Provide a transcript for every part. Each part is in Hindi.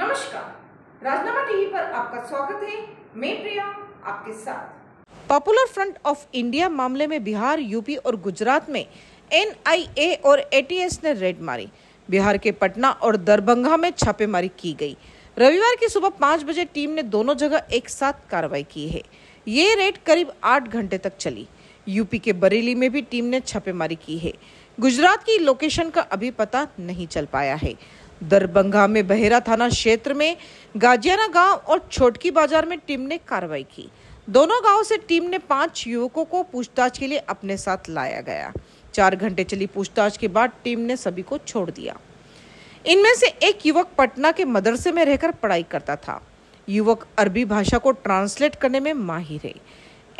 नमस्कार राजनामा टीवी पर आपका स्वागत है मैं प्रिया आपके साथ पॉपुलर फ्रंट ऑफ इंडिया मामले में बिहार यूपी और गुजरात में एनआईए और एटीएस ने रेड मारी बिहार के पटना और दरभंगा में छापेमारी की गई रविवार की सुबह पाँच बजे टीम ने दोनों जगह एक साथ कार्रवाई की है ये रेड करीब आठ घंटे तक चली यूपी के बरेली में भी टीम ने छापेमारी की है गुजरात की लोकेशन का अभी पता नहीं चल पाया है दरभंगा में बहेरा थाना क्षेत्र में गाजियाना गांव और छोटकी बाजार में टीम ने कार्रवाई की दोनों गांव से टीम ने पांच युवकों को पूछताछ के लिए अपने साथ लाया गया चार घंटे चली पूछताछ के बाद टीम ने सभी को छोड़ दिया इनमें से एक युवक पटना के मदरसे में रहकर पढ़ाई करता था युवक अरबी भाषा को ट्रांसलेट करने में माहिर है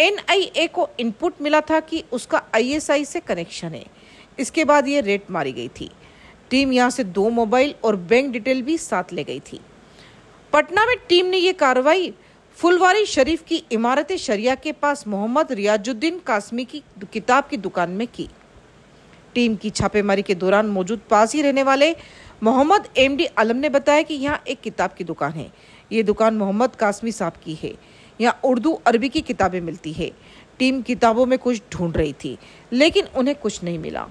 एन को इनपुट मिला था कि उसका आई से कनेक्शन है इसके बाद ये रेट मारी गई थी टीम यहां से दो मोबाइल और बैंक डिटेल भी साथ ले गई थी पटना में टीम ने यह कार्रवाई फुलवारी शरीफ की इमारत शरिया के पास मोहम्मद रियाजुद्दीन कासमी की किताब की दुकान में की टीम की छापेमारी के दौरान मौजूद पास ही रहने वाले मोहम्मद एमडी आलम ने बताया कि यहाँ एक किताब की दुकान है ये दुकान मोहम्मद कासमी साहब की है यहाँ उर्दू अरबी की किताबें मिलती है टीम किताबों में कुछ ढूंढ रही थी लेकिन उन्हें कुछ नहीं मिला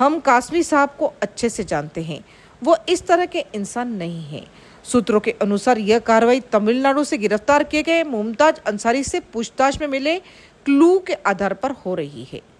हम कासमी साहब को अच्छे से जानते हैं वो इस तरह के इंसान नहीं हैं सूत्रों के अनुसार यह कार्रवाई तमिलनाडु से गिरफ्तार किए गए मुमताज अंसारी से पूछताछ में मिले क्लू के आधार पर हो रही है